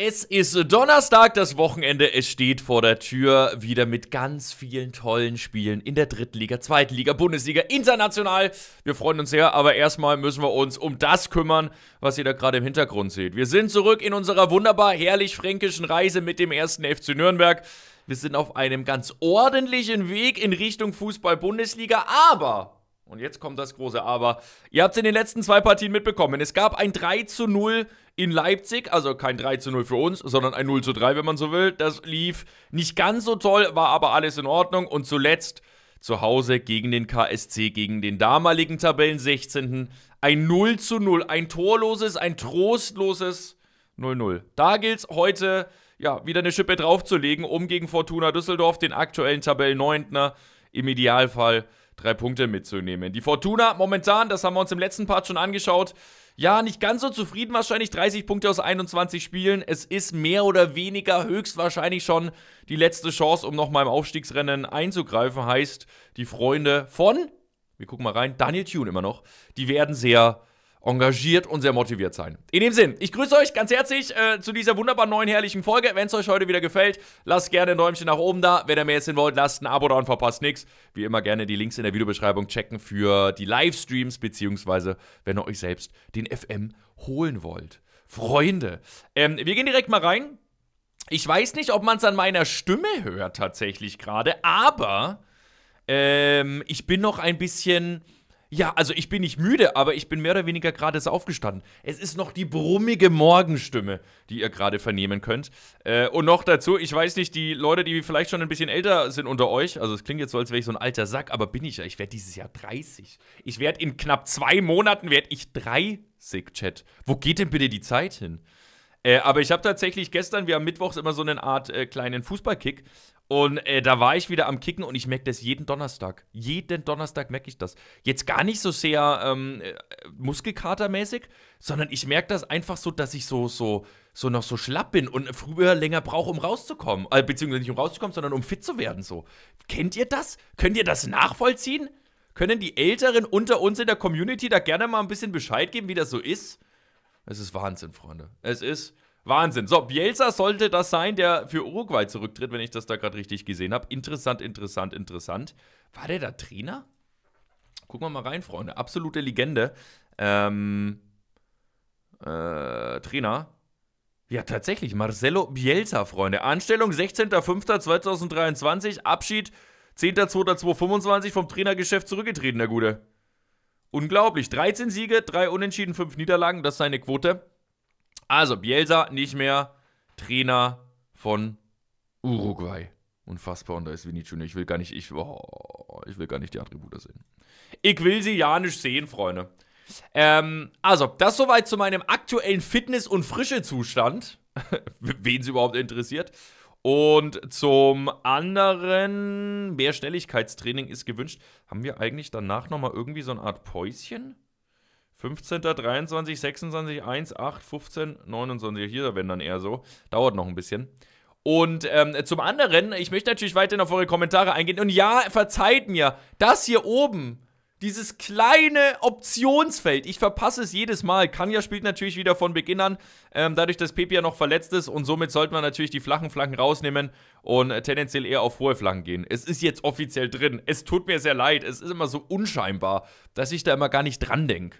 Es ist Donnerstag, das Wochenende, es steht vor der Tür, wieder mit ganz vielen tollen Spielen in der Drittliga, Zweitliga, Bundesliga, international. Wir freuen uns sehr, aber erstmal müssen wir uns um das kümmern, was ihr da gerade im Hintergrund seht. Wir sind zurück in unserer wunderbar herrlich fränkischen Reise mit dem ersten FC Nürnberg. Wir sind auf einem ganz ordentlichen Weg in Richtung Fußball-Bundesliga, aber und jetzt kommt das große Aber. Ihr habt es in den letzten zwei Partien mitbekommen. Es gab ein 3 zu 0 in Leipzig, also kein 3 zu 0 für uns, sondern ein 0 zu 3, wenn man so will. Das lief nicht ganz so toll, war aber alles in Ordnung. Und zuletzt zu Hause gegen den KSC, gegen den damaligen Tabellen 16. Ein 0 zu 0, ein torloses, ein trostloses 0-0. Da gilt es heute ja, wieder eine Schippe draufzulegen, um gegen Fortuna Düsseldorf, den aktuellen Tabellen 9. im Idealfall drei Punkte mitzunehmen. Die Fortuna momentan, das haben wir uns im letzten Part schon angeschaut, ja, nicht ganz so zufrieden wahrscheinlich. 30 Punkte aus 21 Spielen. Es ist mehr oder weniger höchstwahrscheinlich schon die letzte Chance, um nochmal im Aufstiegsrennen einzugreifen. Heißt, die Freunde von, wir gucken mal rein, Daniel Thune immer noch, die werden sehr engagiert und sehr motiviert sein. In dem Sinn, ich grüße euch ganz herzlich äh, zu dieser wunderbaren neuen herrlichen Folge. Wenn es euch heute wieder gefällt, lasst gerne ein Däumchen nach oben da. Wenn ihr mehr jetzt hin wollt, lasst ein Abo da und verpasst nichts. Wie immer gerne die Links in der Videobeschreibung checken für die Livestreams, beziehungsweise wenn ihr euch selbst den FM holen wollt. Freunde, ähm, wir gehen direkt mal rein. Ich weiß nicht, ob man es an meiner Stimme hört tatsächlich gerade, aber ähm, ich bin noch ein bisschen ja, also ich bin nicht müde, aber ich bin mehr oder weniger gerade aufgestanden. Es ist noch die brummige Morgenstimme, die ihr gerade vernehmen könnt. Äh, und noch dazu, ich weiß nicht, die Leute, die vielleicht schon ein bisschen älter sind unter euch, also es klingt jetzt so, als wäre ich so ein alter Sack, aber bin ich ja. Ich werde dieses Jahr 30. Ich werde in knapp zwei Monaten werde ich 30, Chat. Wo geht denn bitte die Zeit hin? Äh, aber ich habe tatsächlich gestern, wir haben mittwochs immer so eine Art äh, kleinen Fußballkick und äh, da war ich wieder am Kicken und ich merke das jeden Donnerstag. Jeden Donnerstag merke ich das. Jetzt gar nicht so sehr ähm, äh, muskelkatermäßig, sondern ich merke das einfach so, dass ich so, so, so noch so schlapp bin und früher länger brauche, um rauszukommen. Äh, beziehungsweise nicht um rauszukommen, sondern um fit zu werden. So. Kennt ihr das? Könnt ihr das nachvollziehen? Können die Älteren unter uns in der Community da gerne mal ein bisschen Bescheid geben, wie das so ist? Es ist Wahnsinn, Freunde. Es ist. Wahnsinn. So, Bielsa sollte das sein, der für Uruguay zurücktritt, wenn ich das da gerade richtig gesehen habe. Interessant, interessant, interessant. War der da Trainer? Gucken wir mal rein, Freunde. Absolute Legende. Ähm, äh, Trainer. Ja, tatsächlich. Marcelo Bielsa, Freunde. Anstellung 16.05.2023. Abschied 10.02.2025 vom Trainergeschäft zurückgetreten, der Gute. Unglaublich. 13 Siege, 3 Unentschieden, 5 Niederlagen. Das ist seine Quote. Also Bielsa nicht mehr Trainer von Uruguay. Unfassbar, und da ist Vinicius. Ich will gar nicht, ich, oh, ich will gar nicht die Attribute sehen. Ich will sie ja nicht sehen, Freunde. Ähm, also, das soweit zu meinem aktuellen Fitness- und Frischezustand. Wen sie überhaupt interessiert. Und zum anderen, mehr Schnelligkeitstraining ist gewünscht. Haben wir eigentlich danach nochmal irgendwie so eine Art Päuschen? 15., 23, 26, 1, 8, 15, 29. Hier, wenn dann eher so. Dauert noch ein bisschen. Und ähm, zum anderen, ich möchte natürlich weiterhin auf eure Kommentare eingehen. Und ja, verzeiht mir, das hier oben, dieses kleine Optionsfeld, ich verpasse es jedes Mal. Kanya spielt natürlich wieder von Beginn an, ähm, dadurch, dass Pepe ja noch verletzt ist. Und somit sollte man natürlich die flachen Flanken rausnehmen und äh, tendenziell eher auf hohe Flanken gehen. Es ist jetzt offiziell drin. Es tut mir sehr leid. Es ist immer so unscheinbar, dass ich da immer gar nicht dran denke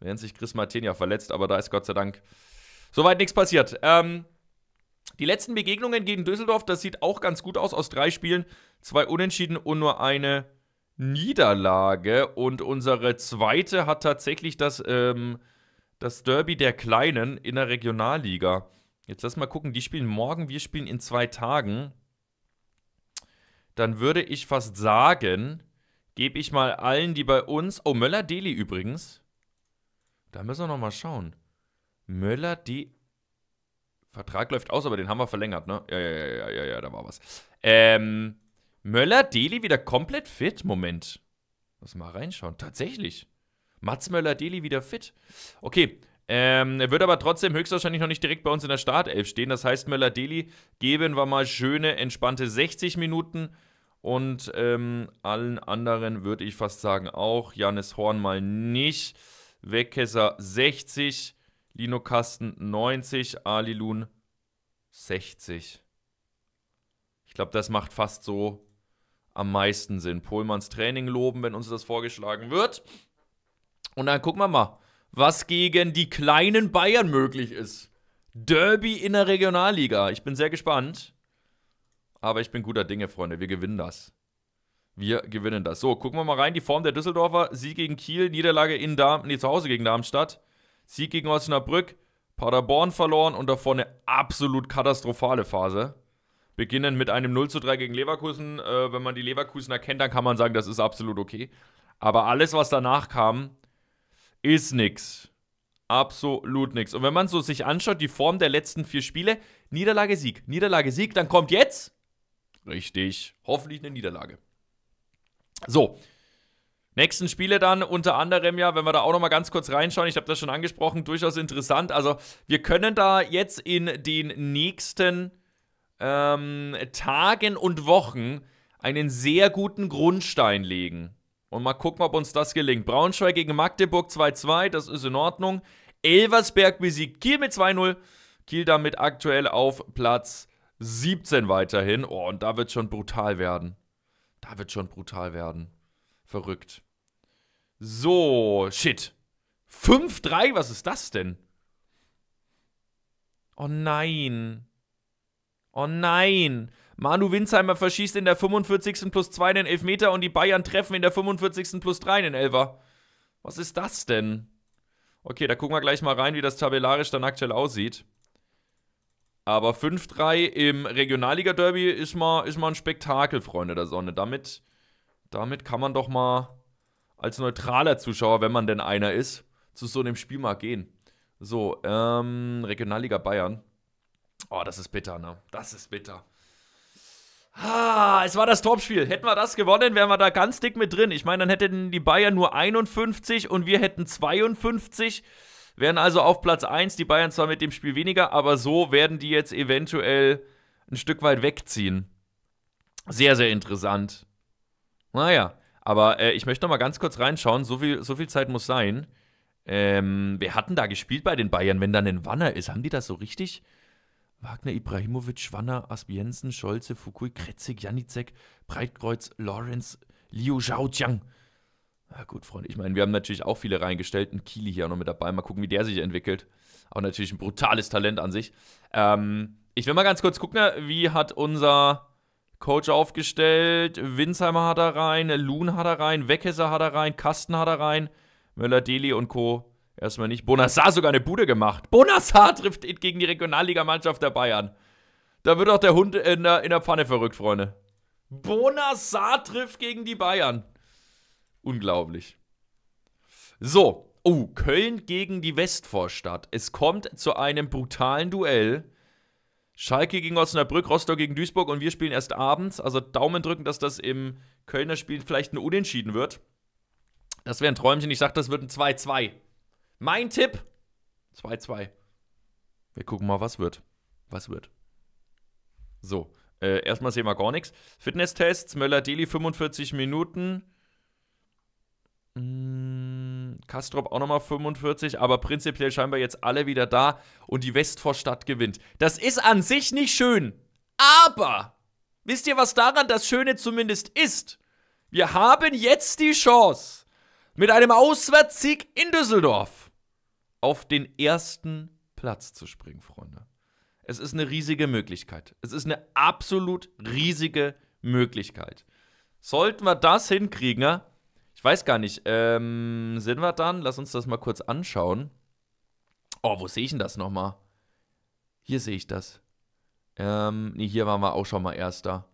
während sich Chris Martin ja verletzt, aber da ist Gott sei Dank soweit nichts passiert. Ähm, die letzten Begegnungen gegen Düsseldorf, das sieht auch ganz gut aus. Aus drei Spielen zwei Unentschieden und nur eine Niederlage. Und unsere zweite hat tatsächlich das, ähm, das Derby der Kleinen in der Regionalliga. Jetzt lass mal gucken, die spielen morgen, wir spielen in zwei Tagen. Dann würde ich fast sagen, gebe ich mal allen, die bei uns. Oh, Möller-Deli übrigens. Da müssen wir nochmal schauen. Möller, die. Vertrag läuft aus, aber den haben wir verlängert, ne? Ja, ja, ja, ja, ja, ja da war was. Ähm. Möller, Deli wieder komplett fit. Moment. Lass mal reinschauen. Tatsächlich. Mats Möller, Deli wieder fit. Okay. Ähm, er wird aber trotzdem höchstwahrscheinlich noch nicht direkt bei uns in der Startelf stehen. Das heißt, Möller, Deli geben wir mal schöne, entspannte 60 Minuten. Und ähm, allen anderen würde ich fast sagen auch. Janis Horn mal nicht. Wegkesser 60, Linokasten 90, Alilun 60. Ich glaube, das macht fast so am meisten Sinn. Pohlmanns Training loben, wenn uns das vorgeschlagen wird. Und dann gucken wir mal, was gegen die kleinen Bayern möglich ist. Derby in der Regionalliga. Ich bin sehr gespannt. Aber ich bin guter Dinge, Freunde. Wir gewinnen das. Wir gewinnen das. So, gucken wir mal rein. Die Form der Düsseldorfer. Sieg gegen Kiel, Niederlage in Darm, nee, zu Hause gegen Darmstadt. Sieg gegen Osnabrück, Paderborn verloren und davor eine absolut katastrophale Phase. Beginnen mit einem 0 zu 3 gegen Leverkusen. Äh, wenn man die Leverkusen erkennt, dann kann man sagen, das ist absolut okay. Aber alles, was danach kam, ist nix. Absolut nix. Und wenn man so sich anschaut, die Form der letzten vier Spiele, Niederlage, Sieg, Niederlage, Sieg, dann kommt jetzt, richtig, hoffentlich eine Niederlage. So. Nächsten Spiele dann unter anderem ja, wenn wir da auch noch mal ganz kurz reinschauen, ich habe das schon angesprochen, durchaus interessant. Also wir können da jetzt in den nächsten ähm, Tagen und Wochen einen sehr guten Grundstein legen. Und mal gucken, ob uns das gelingt. Braunschweig gegen Magdeburg 2-2, das ist in Ordnung. Elversberg besiegt Kiel mit 2-0. Kiel damit aktuell auf Platz 17 weiterhin. Oh, und da wird schon brutal werden. Da ah, wird schon brutal werden. Verrückt. So, shit. 5-3, was ist das denn? Oh nein. Oh nein. Manu Winzheimer verschießt in der 45. plus 2 den Elfmeter und die Bayern treffen in der 45. plus 3 den Elfer. Was ist das denn? Okay, da gucken wir gleich mal rein, wie das tabellarisch dann aktuell aussieht. Aber 5-3 im Regionalliga-Derby ist mal, ist mal ein Spektakel, Freunde der Sonne. Damit, damit kann man doch mal als neutraler Zuschauer, wenn man denn einer ist, zu so einem Spiel mal gehen. So, ähm, Regionalliga Bayern. Oh, das ist bitter, ne? Das ist bitter. Ah, es war das Topspiel. Hätten wir das gewonnen, wären wir da ganz dick mit drin. Ich meine, dann hätten die Bayern nur 51 und wir hätten 52. Wären also auf Platz 1 die Bayern zwar mit dem Spiel weniger, aber so werden die jetzt eventuell ein Stück weit wegziehen. Sehr, sehr interessant. Naja, aber äh, ich möchte noch mal ganz kurz reinschauen. So viel, so viel Zeit muss sein. Ähm, wer hat denn da gespielt bei den Bayern, wenn da ein Wanner ist? Haben die das so richtig? Wagner, Ibrahimovic, Wanner, Aspiensen, Scholze, Fukui, Kretzig, Janicek, Breitkreuz, Lawrence, Liu Zhao, Zhaojiang. Ja, ah, gut, Freunde. Ich meine, wir haben natürlich auch viele reingestellt. Ein Kili hier auch noch mit dabei. Mal gucken, wie der sich entwickelt. Auch natürlich ein brutales Talent an sich. Ähm, ich will mal ganz kurz gucken, wie hat unser Coach aufgestellt. Winsheimer hat er rein, Loon hat er rein, Weckesser hat er rein, Kasten hat er rein, Möller, Deli und Co. Erstmal nicht. Bonassar sogar eine Bude gemacht. Bonassar trifft gegen die Regionalligamannschaft der Bayern. Da wird auch der Hund in der, in der Pfanne verrückt, Freunde. Bonassar trifft gegen die Bayern. Unglaublich. So, oh, Köln gegen die Westvorstadt. Es kommt zu einem brutalen Duell. Schalke gegen Osnabrück, Rostock gegen Duisburg und wir spielen erst abends. Also Daumen drücken, dass das im Kölner Spiel vielleicht ein Unentschieden wird. Das wäre ein Träumchen. Ich sage, das wird ein 2-2. Mein Tipp: 2-2. Wir gucken mal, was wird. Was wird. So, äh, erstmal sehen wir gar nichts. Fitnesstests, Möller-Deli 45 Minuten. Hm, Kastrop auch nochmal 45, aber prinzipiell scheinbar jetzt alle wieder da und die Westvorstadt gewinnt. Das ist an sich nicht schön, aber wisst ihr, was daran das Schöne zumindest ist? Wir haben jetzt die Chance mit einem Auswärtssieg in Düsseldorf auf den ersten Platz zu springen, Freunde. Es ist eine riesige Möglichkeit. Es ist eine absolut riesige Möglichkeit. Sollten wir das hinkriegen, ja? Ich weiß gar nicht. Ähm, sind wir dann? Lass uns das mal kurz anschauen. Oh, wo sehe ich denn das nochmal? Hier sehe ich das. Ähm, nee, hier waren wir auch schon mal Erster.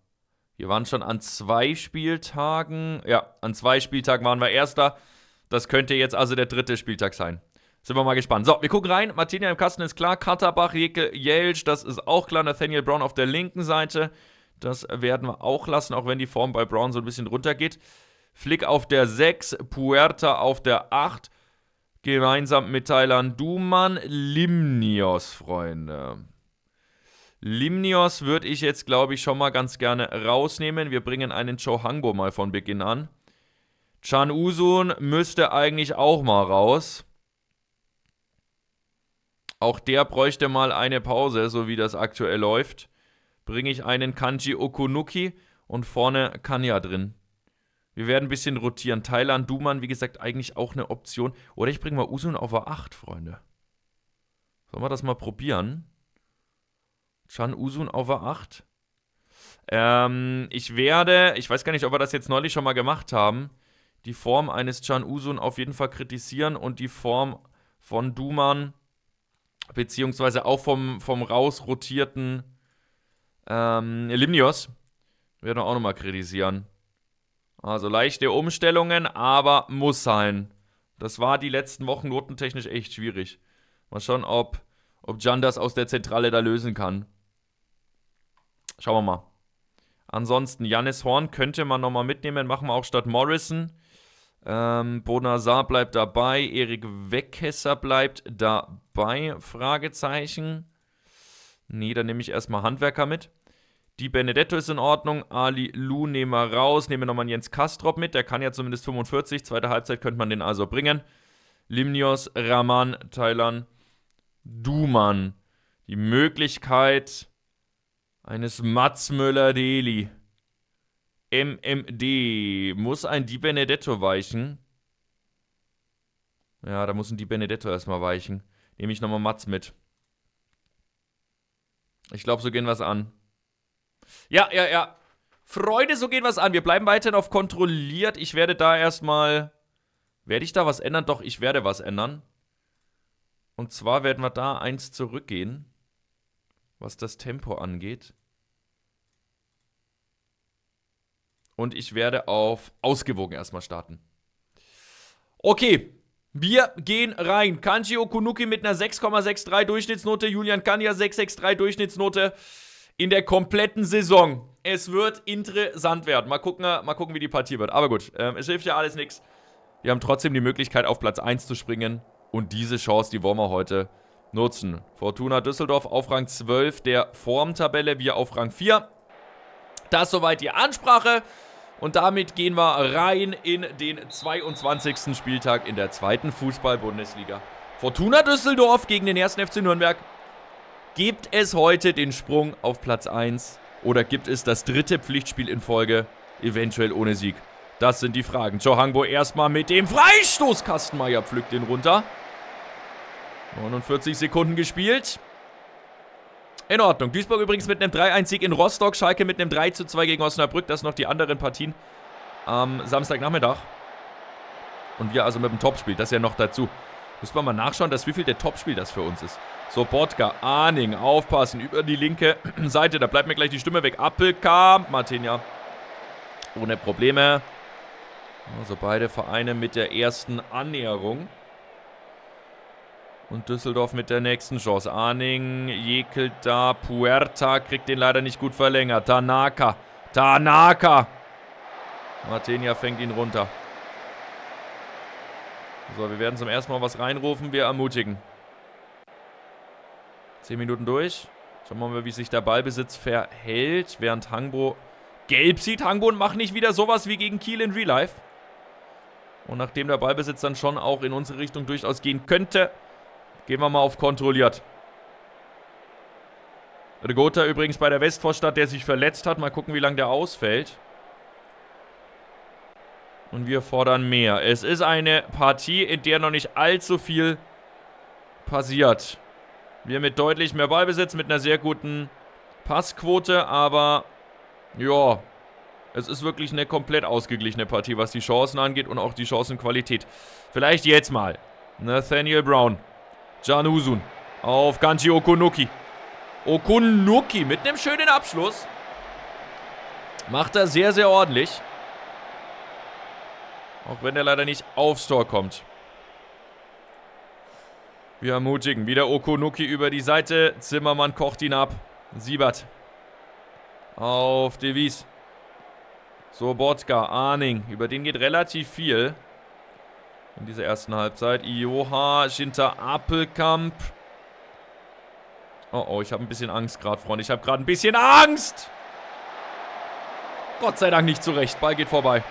Wir waren schon an zwei Spieltagen. Ja, an zwei Spieltagen waren wir Erster. Das könnte jetzt also der dritte Spieltag sein. Sind wir mal gespannt. So, wir gucken rein. Martina im Kasten ist klar. Katterbach, Jelsch, das ist auch klar. Nathaniel Brown auf der linken Seite. Das werden wir auch lassen, auch wenn die Form bei Brown so ein bisschen runtergeht. Flick auf der 6, Puerta auf der 8, gemeinsam mit Thailand Duman, Limnios, Freunde. Limnios würde ich jetzt, glaube ich, schon mal ganz gerne rausnehmen. Wir bringen einen Chohango mal von Beginn an. Chan Usun müsste eigentlich auch mal raus. Auch der bräuchte mal eine Pause, so wie das aktuell läuft. Bringe ich einen Kanji Okunuki und vorne Kanya drin. Wir werden ein bisschen rotieren. Thailand, Duman, wie gesagt, eigentlich auch eine Option. Oder ich bringe mal Usun auf A8, Freunde. Sollen wir das mal probieren? Chan Usun auf A8. Ähm, ich werde, ich weiß gar nicht, ob wir das jetzt neulich schon mal gemacht haben, die Form eines Chan Usun auf jeden Fall kritisieren und die Form von Duman, beziehungsweise auch vom, vom rausrotierten ähm, Limnios, werden wir auch nochmal kritisieren. Also leichte Umstellungen, aber muss sein. Das war die letzten Wochen notentechnisch echt schwierig. Mal schauen, ob, ob Jan das aus der Zentrale da lösen kann. Schauen wir mal. Ansonsten, Janis Horn könnte man nochmal mitnehmen, machen wir auch statt Morrison. Ähm, Bonazar bleibt dabei, Erik Weckesser bleibt dabei, Fragezeichen. Nee, dann nehme ich erstmal Handwerker mit. Die Benedetto ist in Ordnung. Ali Lu nehmen wir raus. Nehmen wir nochmal Jens Kastrop mit. Der kann ja zumindest 45. Zweite Halbzeit könnte man den also bringen. Limnios, Raman, Thailand, Duman. Die Möglichkeit eines Mats Möller-Deli. MMD. Muss ein Di Benedetto weichen? Ja, da muss ein Di Benedetto erstmal weichen. Nehme ich nochmal Mats mit. Ich glaube, so gehen wir es an. Ja, ja, ja. Freunde, so geht was an. Wir bleiben weiterhin auf kontrolliert. Ich werde da erstmal. Werde ich da was ändern? Doch, ich werde was ändern. Und zwar werden wir da eins zurückgehen, was das Tempo angeht. Und ich werde auf ausgewogen erstmal starten. Okay, wir gehen rein. Kanji Okunuki mit einer 6,63 Durchschnittsnote, Julian Kanya 6,63 Durchschnittsnote in der kompletten Saison. Es wird interessant werden. Mal gucken, mal gucken wie die Partie wird. Aber gut, ähm, es hilft ja alles nichts. Wir haben trotzdem die Möglichkeit, auf Platz 1 zu springen. Und diese Chance, die wollen wir heute nutzen. Fortuna Düsseldorf auf Rang 12 der Formtabelle, wir auf Rang 4. Das soweit die Ansprache. Und damit gehen wir rein in den 22. Spieltag in der zweiten Fußball-Bundesliga. Fortuna Düsseldorf gegen den 1. FC Nürnberg. Gibt es heute den Sprung auf Platz 1 oder gibt es das dritte Pflichtspiel in Folge, eventuell ohne Sieg? Das sind die Fragen. Johangbo erstmal mit dem Freistoß. Kastenmeier pflückt den runter. 49 Sekunden gespielt. In Ordnung. Duisburg übrigens mit einem 3-1-Sieg in Rostock. Schalke mit einem 3-2 gegen Osnabrück. Das noch die anderen Partien am Samstagnachmittag. Und wir also mit dem Topspiel. Das ja noch dazu. Müssen wir mal nachschauen, dass wie viel der Topspiel das für uns ist. So, Bodka, Ahning, aufpassen, über die linke Seite, da bleibt mir gleich die Stimme weg. Appelkamp, Martinja. Ohne Probleme. Also beide Vereine mit der ersten Annäherung. Und Düsseldorf mit der nächsten Chance. Ahning, Jekel da, Puerta kriegt den leider nicht gut verlängert. Tanaka, Tanaka. Martinia fängt ihn runter. So, wir werden zum ersten Mal was reinrufen. Wir ermutigen. Zehn Minuten durch. Schauen wir mal, wie sich der Ballbesitz verhält, während Hangbo gelb sieht. Hangbo und macht nicht wieder sowas wie gegen Kiel in Real Life. Und nachdem der Ballbesitz dann schon auch in unsere Richtung durchaus gehen könnte, gehen wir mal auf kontrolliert. Rigota übrigens bei der Westvorstadt, der sich verletzt hat. Mal gucken, wie lange der ausfällt. Und wir fordern mehr. Es ist eine Partie, in der noch nicht allzu viel passiert. Wir mit deutlich mehr Ballbesitz, mit einer sehr guten Passquote, aber ja, es ist wirklich eine komplett ausgeglichene Partie, was die Chancen angeht und auch die Chancenqualität. Vielleicht jetzt mal Nathaniel Brown, Jan Janusun auf Ganji Okunuki. Okunuki mit einem schönen Abschluss. Macht er sehr, sehr ordentlich. Auch wenn er leider nicht aufs Tor kommt. Wir ermutigen. Wieder Okonuki über die Seite. Zimmermann kocht ihn ab. Siebert. Auf Devis. Sobotka, Arning. Über den geht relativ viel. In dieser ersten Halbzeit. Ioha, Schinter, Appelkamp. Oh, oh, ich habe ein bisschen Angst gerade, Freunde. Ich habe gerade ein bisschen Angst. Gott sei Dank nicht zurecht. Ball geht vorbei.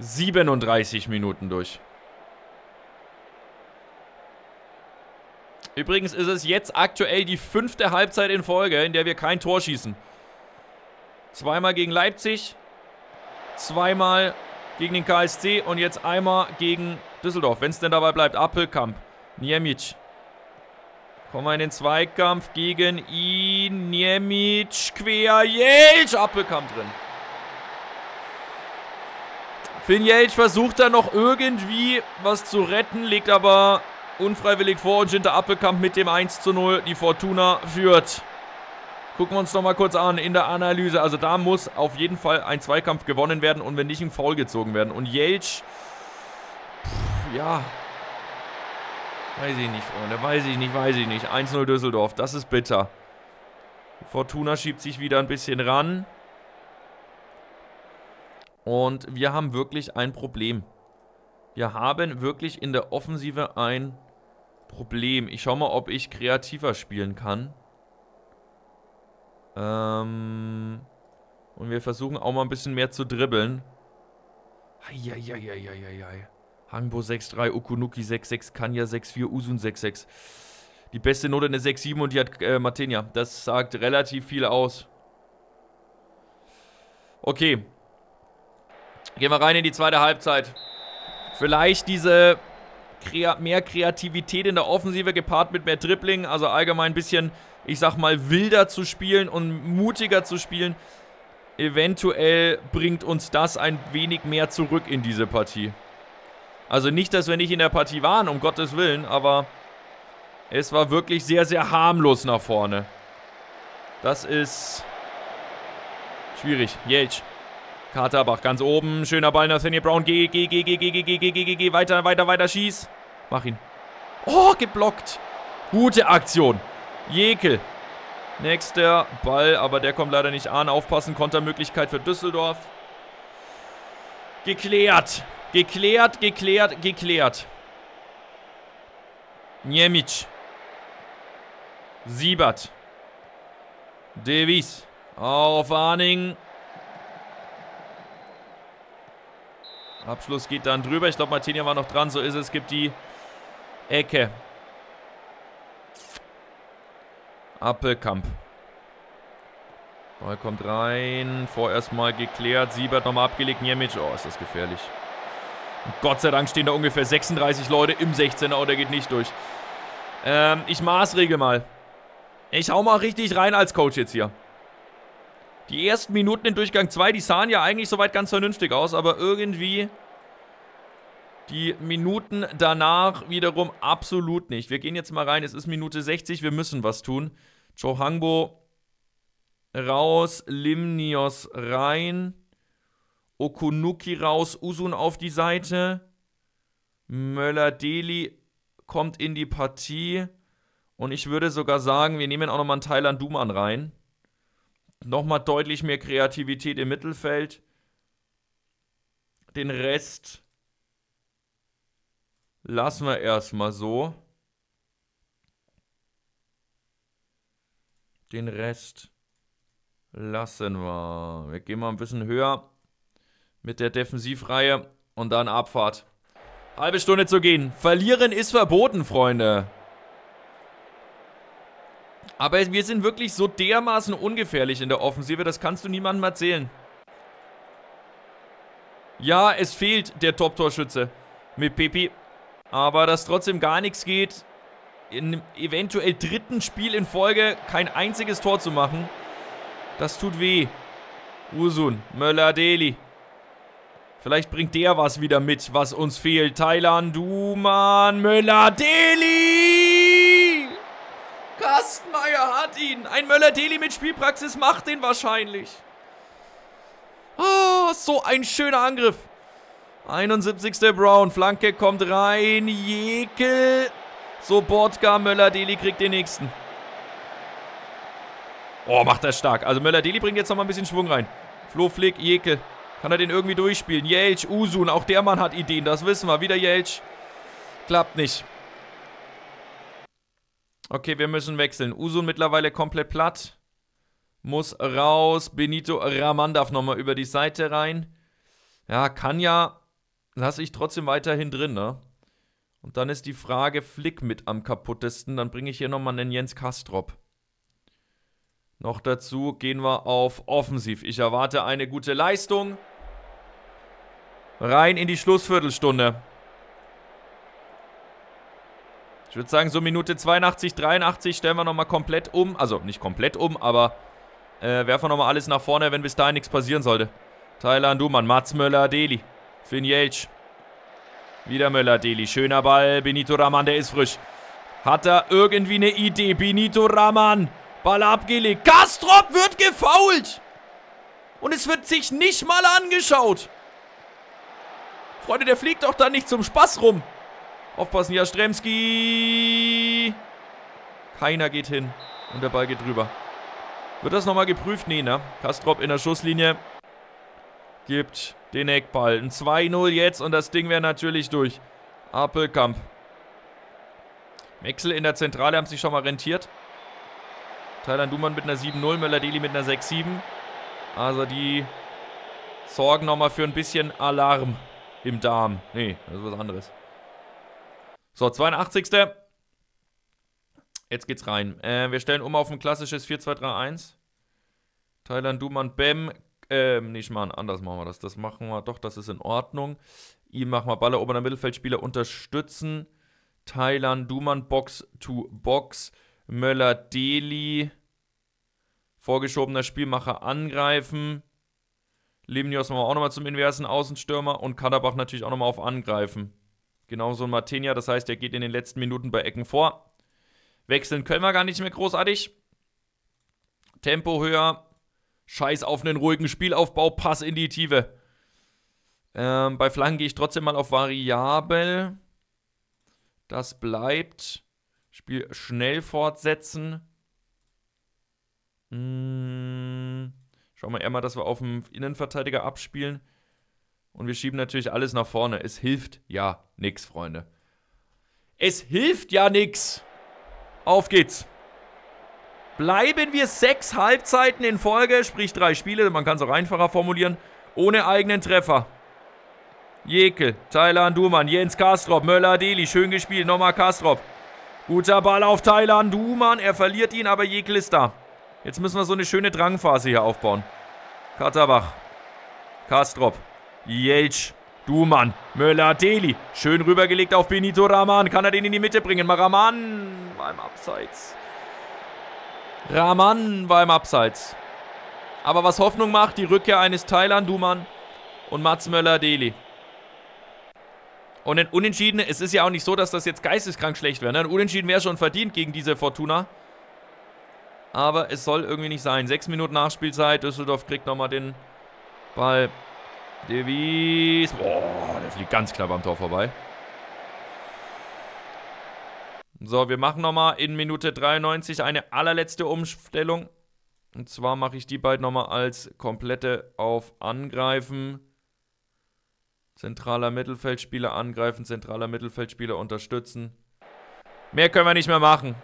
37 Minuten durch. Übrigens ist es jetzt aktuell die fünfte Halbzeit in Folge, in der wir kein Tor schießen. Zweimal gegen Leipzig, zweimal gegen den KSC und jetzt einmal gegen Düsseldorf. Wenn es denn dabei bleibt, Appelkamp, Niemic. Kommen wir in den Zweikampf gegen ihn, Niemic, quer, Jelch, Appelkamp drin. Finn Jelch versucht da noch irgendwie was zu retten, liegt aber unfreiwillig vor und hinter Appelkamp mit dem 1 zu 0. Die Fortuna führt. Gucken wir uns nochmal kurz an in der Analyse. Also da muss auf jeden Fall ein Zweikampf gewonnen werden und wenn nicht, ein Foul gezogen werden. Und Jelch, ja, weiß ich nicht, Freunde, weiß ich nicht, weiß ich nicht. 1-0 Düsseldorf, das ist bitter. Fortuna schiebt sich wieder ein bisschen ran. Und wir haben wirklich ein Problem. Wir haben wirklich in der Offensive ein Problem. Ich schau mal, ob ich kreativer spielen kann. Ähm und wir versuchen auch mal ein bisschen mehr zu dribbeln. Eieieiei. Hangbo 6-3, Okunuki 6-6, Kanya 6-4, Usun 6-6. Die beste Note eine 6-7 und die hat äh, Martinia. Das sagt relativ viel aus. Okay, Gehen wir rein in die zweite Halbzeit. Vielleicht diese krea mehr Kreativität in der Offensive gepaart mit mehr Dribbling, also allgemein ein bisschen, ich sag mal, wilder zu spielen und mutiger zu spielen. Eventuell bringt uns das ein wenig mehr zurück in diese Partie. Also nicht, dass wir nicht in der Partie waren, um Gottes Willen, aber es war wirklich sehr, sehr harmlos nach vorne. Das ist schwierig. Jeltsch. Katerbach ganz oben. Schöner Ball, Nathaniel Brown. Geh, geh, geh, geh, geh, geh, geh, geh, geh, geh, geh. Weiter, weiter, weiter. Schieß. Mach ihn. Oh, geblockt. Gute Aktion. Jekel. Nächster Ball, aber der kommt leider nicht an. Aufpassen, Kontermöglichkeit für Düsseldorf. Geklärt. Geklärt, geklärt, geklärt. Niemic. Siebert. Davies. Auf Arning. Abschluss geht dann drüber. Ich glaube, Martinia war noch dran. So ist es. Gibt die Ecke. Appelkamp. Ball kommt rein. Vorerst mal geklärt. Siebert nochmal abgelegt. Niemic. Oh, ist das gefährlich. Und Gott sei Dank stehen da ungefähr 36 Leute im 16er. Oh, der geht nicht durch. Ähm, ich maßregel mal. Ich hau mal richtig rein als Coach jetzt hier. Die ersten Minuten in Durchgang 2, die sahen ja eigentlich soweit ganz vernünftig aus, aber irgendwie die Minuten danach wiederum absolut nicht. Wir gehen jetzt mal rein, es ist Minute 60, wir müssen was tun. Johangbo raus, Limnios rein, Okunuki raus, Usun auf die Seite, Möller-Deli kommt in die Partie und ich würde sogar sagen, wir nehmen auch nochmal einen Thailand Duman rein. Nochmal deutlich mehr Kreativität im Mittelfeld. Den Rest lassen wir erstmal so. Den Rest lassen wir. Wir gehen mal ein bisschen höher mit der Defensivreihe und dann Abfahrt. Halbe Stunde zu gehen. Verlieren ist verboten, Freunde. Aber wir sind wirklich so dermaßen ungefährlich in der Offensive, das kannst du niemandem erzählen. Ja, es fehlt der Top-Torschütze mit Pepi. Aber dass trotzdem gar nichts geht, in eventuell dritten Spiel in Folge kein einziges Tor zu machen, das tut weh. Usun, Möller-Deli. Vielleicht bringt der was wieder mit, was uns fehlt. Thailand, Duman, Möller-Deli! Kastenmeier hat ihn. Ein Möller-Deli mit Spielpraxis macht den wahrscheinlich. Oh, so ein schöner Angriff. 71. Brown. Flanke kommt rein. Jekel. So, Bordka. Möller-Deli kriegt den nächsten. Oh, macht er stark. Also Möller-Deli bringt jetzt nochmal ein bisschen Schwung rein. Flo Flick, Jekel. Kann er den irgendwie durchspielen? Jelch, Usun. Auch der Mann hat Ideen. Das wissen wir. Wieder Jelch. Klappt nicht. Okay, wir müssen wechseln. Usun mittlerweile komplett platt. Muss raus. Benito Raman darf nochmal über die Seite rein. Ja, kann ja. Lasse ich trotzdem weiterhin drin, ne? Und dann ist die Frage, Flick mit am kaputtesten. Dann bringe ich hier nochmal einen Jens Kastrop. Noch dazu gehen wir auf Offensiv. Ich erwarte eine gute Leistung. Rein in die Schlussviertelstunde. Ich würde sagen, so Minute 82, 83 stellen wir nochmal komplett um. Also nicht komplett um, aber äh, werfen wir nochmal alles nach vorne, wenn bis dahin nichts passieren sollte. Thailand Dumann, Mats Möller, Deli, Finn Jeltsch. Wieder Möller, Deli. Schöner Ball. Benito Raman, der ist frisch. Hat er irgendwie eine Idee? Benito Raman. Ball abgelegt. Gastrop wird gefault. Und es wird sich nicht mal angeschaut. Freunde, der fliegt doch da nicht zum Spaß rum. Aufpassen, Jastremski. Keiner geht hin. Und der Ball geht drüber. Wird das nochmal geprüft? Nee, ne? Kastrop in der Schusslinie. Gibt den Eckball. Ein 2-0 jetzt und das Ding wäre natürlich durch. Apelkamp. Wechsel in der Zentrale haben sich schon mal rentiert. Thailand Dumann mit einer 7-0, Möller-Deli mit einer 6-7. Also die sorgen nochmal für ein bisschen Alarm im Darm. Nee, das ist was anderes. So, 82. Jetzt geht's rein. Äh, wir stellen um auf ein klassisches 4-2-3-1. Thailand, Duman, Bem. Ähm, nicht mal anders machen wir das. Das machen wir doch, das ist in Ordnung. Ihm machen wir Baller, oberer Mittelfeldspieler unterstützen. Thailand, Duman, Box to Box. Möller, Deli. Vorgeschobener Spielmacher angreifen. Limnios machen wir auch nochmal zum inversen Außenstürmer. Und Kaderbach natürlich auch nochmal auf angreifen. Genauso ein Martinia, das heißt, er geht in den letzten Minuten bei Ecken vor. Wechseln können wir gar nicht mehr großartig. Tempo höher. Scheiß auf einen ruhigen Spielaufbau. Pass in die Tiefe. Ähm, bei Flanken gehe ich trotzdem mal auf Variabel. Das bleibt. Spiel schnell fortsetzen. Hm. Schauen wir eher mal, dass wir auf dem Innenverteidiger abspielen und wir schieben natürlich alles nach vorne. Es hilft ja nix, Freunde. Es hilft ja nix. Auf geht's. Bleiben wir sechs Halbzeiten in Folge, sprich drei Spiele, man kann es auch einfacher formulieren, ohne eigenen Treffer. Jekel, Thailand Duman, Jens Kastrop, Möller Deli, schön gespielt, nochmal Kastrop. Guter Ball auf Thailand Duman, er verliert ihn, aber Jekel ist da. Jetzt müssen wir so eine schöne Drangphase hier aufbauen. Katterbach, Kastrop, Jeltsch. Dumann, Möller, Deli. Schön rübergelegt auf Benito Raman. Kann er den in die Mitte bringen? Raman war im Abseits. Raman war im Abseits. Aber was Hoffnung macht, die Rückkehr eines Thailand, Dumann und Mats Möller, Deli. Und ein Unentschieden, es ist ja auch nicht so, dass das jetzt geisteskrank schlecht wäre. Ne? Ein Unentschieden wäre schon verdient gegen diese Fortuna. Aber es soll irgendwie nicht sein. Sechs Minuten Nachspielzeit. Düsseldorf kriegt nochmal den Ball Devis. Boah, der fliegt ganz knapp am Tor vorbei. So, wir machen nochmal in Minute 93 eine allerletzte Umstellung. Und zwar mache ich die beiden nochmal als komplette auf Angreifen. Zentraler Mittelfeldspieler angreifen, zentraler Mittelfeldspieler unterstützen. Mehr können wir nicht mehr machen.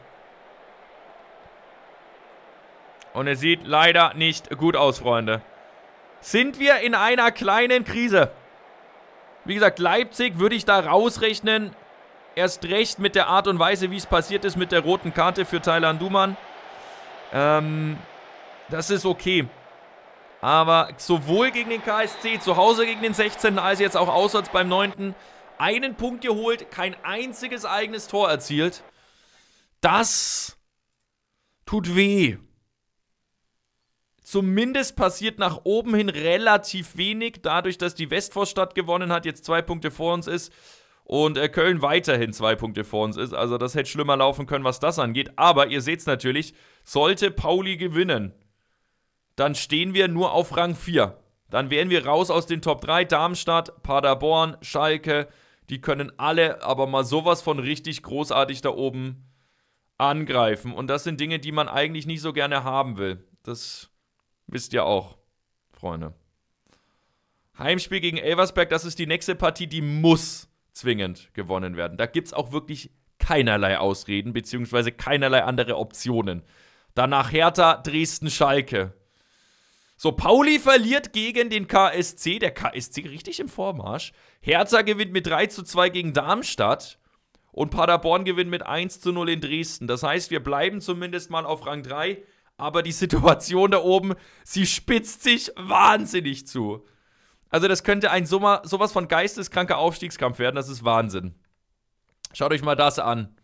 Und es sieht leider nicht gut aus, Freunde sind wir in einer kleinen Krise. Wie gesagt, Leipzig würde ich da rausrechnen. Erst recht mit der Art und Weise, wie es passiert ist mit der roten Karte für Thailand Dumann. Ähm, das ist okay. Aber sowohl gegen den KSC, zu Hause gegen den 16. als jetzt auch auswärts beim 9. einen Punkt geholt, kein einziges eigenes Tor erzielt. Das tut weh. Zumindest passiert nach oben hin relativ wenig, dadurch, dass die Westvorstadt gewonnen hat, jetzt zwei Punkte vor uns ist und äh, Köln weiterhin zwei Punkte vor uns ist. Also das hätte schlimmer laufen können, was das angeht. Aber ihr seht es natürlich, sollte Pauli gewinnen, dann stehen wir nur auf Rang 4. Dann wären wir raus aus den Top 3. Darmstadt, Paderborn, Schalke, die können alle aber mal sowas von richtig großartig da oben angreifen. Und das sind Dinge, die man eigentlich nicht so gerne haben will. Das Wisst ihr auch, Freunde. Heimspiel gegen Elversberg, das ist die nächste Partie, die muss zwingend gewonnen werden. Da gibt es auch wirklich keinerlei Ausreden, beziehungsweise keinerlei andere Optionen. Danach Hertha, Dresden, Schalke. So, Pauli verliert gegen den KSC. Der KSC richtig im Vormarsch. Hertha gewinnt mit 3 zu 2 gegen Darmstadt. Und Paderborn gewinnt mit 1 zu 0 in Dresden. Das heißt, wir bleiben zumindest mal auf Rang 3 aber die Situation da oben, sie spitzt sich wahnsinnig zu. Also das könnte ein Sommer, sowas von geisteskranker Aufstiegskampf werden, das ist Wahnsinn. Schaut euch mal das an.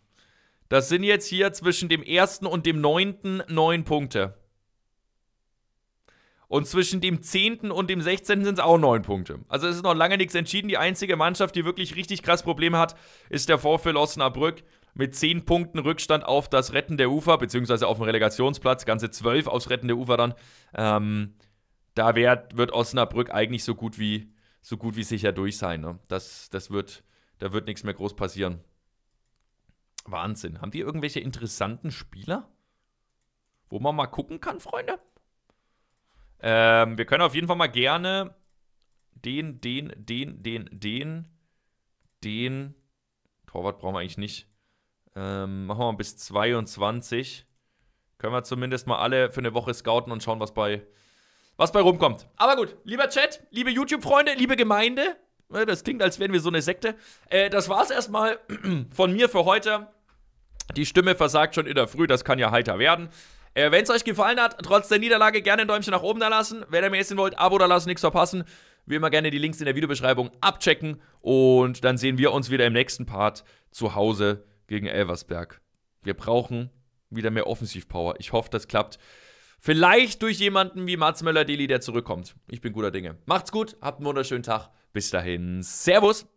Das sind jetzt hier zwischen dem ersten und dem neunten neun Punkte. Und zwischen dem 10. und dem 16. sind es auch 9 Punkte. Also es ist noch lange nichts entschieden. Die einzige Mannschaft, die wirklich richtig krass Probleme hat, ist der VfL Osnabrück mit 10 Punkten Rückstand auf das Retten der Ufer, beziehungsweise auf dem Relegationsplatz, ganze 12 aufs Retten der Ufer dann. Ähm, da wird, wird Osnabrück eigentlich so gut wie, so gut wie sicher durch sein. Ne? Das, das wird, da wird nichts mehr groß passieren. Wahnsinn. Haben die irgendwelche interessanten Spieler? Wo man mal gucken kann, Freunde? Ähm, wir können auf jeden Fall mal gerne den, den, den, den, den, den. Torwart brauchen wir eigentlich nicht. Ähm, machen wir mal bis 22. Können wir zumindest mal alle für eine Woche scouten und schauen, was bei, was bei rumkommt. Aber gut, lieber Chat, liebe YouTube-Freunde, liebe Gemeinde. Äh, das klingt, als wären wir so eine Sekte. Äh, das war's erstmal von mir für heute. Die Stimme versagt schon in der Früh, das kann ja heiter werden. Äh, Wenn es euch gefallen hat, trotz der Niederlage gerne ein Däumchen nach oben da lassen. Wer ihr mehr essen wollt, Abo da lassen, nichts verpassen. Wie immer gerne die Links in der Videobeschreibung abchecken. Und dann sehen wir uns wieder im nächsten Part zu Hause gegen Elversberg. Wir brauchen wieder mehr Offensivpower. Ich hoffe, das klappt. Vielleicht durch jemanden wie Mats Möller-Deli, der zurückkommt. Ich bin guter Dinge. Macht's gut, habt einen wunderschönen Tag. Bis dahin. Servus.